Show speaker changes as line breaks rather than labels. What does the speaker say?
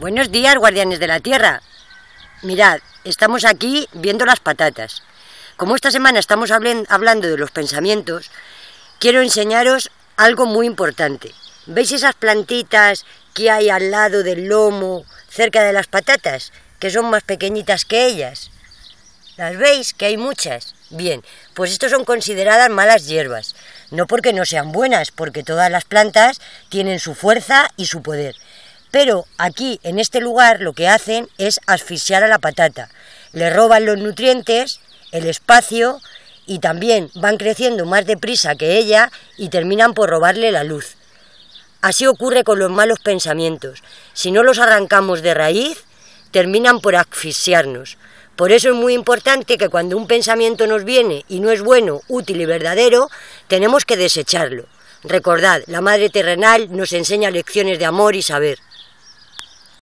Buenos días, guardianes de la tierra. Mirad, estamos aquí viendo las patatas. Como esta semana estamos hablando de los pensamientos, quiero enseñaros algo muy importante. ¿Veis esas plantitas que hay al lado del lomo, cerca de las patatas, que son más pequeñitas que ellas? ¿Las veis? Que hay muchas. Bien, pues estas son consideradas malas hierbas. No porque no sean buenas, porque todas las plantas tienen su fuerza y su poder. Pero aquí, en este lugar, lo que hacen es asfixiar a la patata. Le roban los nutrientes, el espacio y también van creciendo más deprisa que ella y terminan por robarle la luz. Así ocurre con los malos pensamientos. Si no los arrancamos de raíz, terminan por asfixiarnos. Por eso es muy importante que cuando un pensamiento nos viene y no es bueno, útil y verdadero, tenemos que desecharlo. Recordad, la Madre Terrenal nos enseña lecciones de amor y saber.